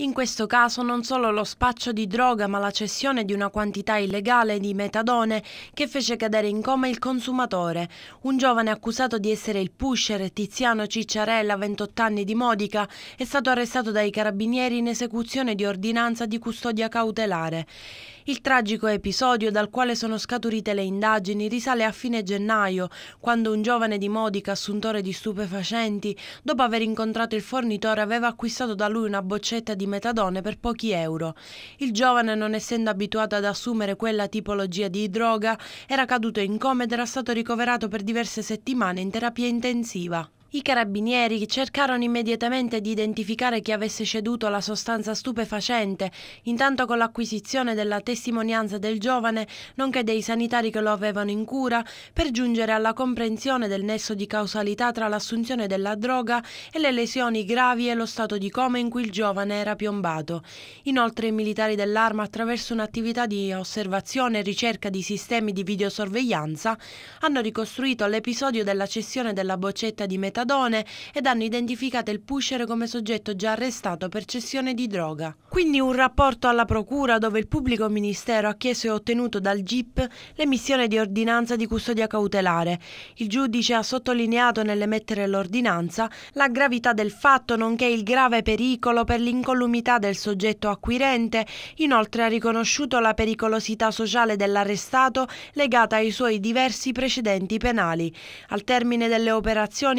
In questo caso non solo lo spaccio di droga ma la cessione di una quantità illegale di metadone che fece cadere in coma il consumatore. Un giovane accusato di essere il pusher Tiziano Cicciarella, 28 anni di Modica, è stato arrestato dai carabinieri in esecuzione di ordinanza di custodia cautelare. Il tragico episodio dal quale sono scaturite le indagini risale a fine gennaio, quando un giovane di Modica, assuntore di stupefacenti, dopo aver incontrato il fornitore aveva acquistato da lui una boccetta di metadone per pochi euro. Il giovane, non essendo abituato ad assumere quella tipologia di droga, era caduto in coma ed era stato ricoverato per diverse settimane in terapia intensiva. I carabinieri cercarono immediatamente di identificare chi avesse ceduto la sostanza stupefacente, intanto con l'acquisizione della testimonianza del giovane, nonché dei sanitari che lo avevano in cura, per giungere alla comprensione del nesso di causalità tra l'assunzione della droga e le lesioni gravi e lo stato di coma in cui il giovane era piombato. Inoltre i militari dell'arma, attraverso un'attività di osservazione e ricerca di sistemi di videosorveglianza, hanno ricostruito l'episodio della cessione della boccetta di metà metadone ed hanno identificato il pusher come soggetto già arrestato per cessione di droga. Quindi un rapporto alla procura dove il pubblico ministero ha chiesto e ottenuto dal GIP l'emissione di ordinanza di custodia cautelare. Il giudice ha sottolineato nell'emettere l'ordinanza la gravità del fatto nonché il grave pericolo per l'incolumità del soggetto acquirente, inoltre ha riconosciuto la pericolosità sociale dell'arrestato legata ai suoi diversi precedenti penali. Al termine delle operazioni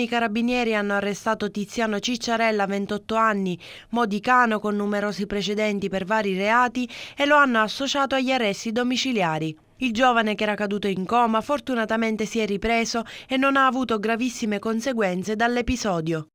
i carabinieri carabinieri hanno arrestato Tiziano Cicciarella, 28 anni, modicano con numerosi precedenti per vari reati e lo hanno associato agli arresti domiciliari. Il giovane che era caduto in coma fortunatamente si è ripreso e non ha avuto gravissime conseguenze dall'episodio.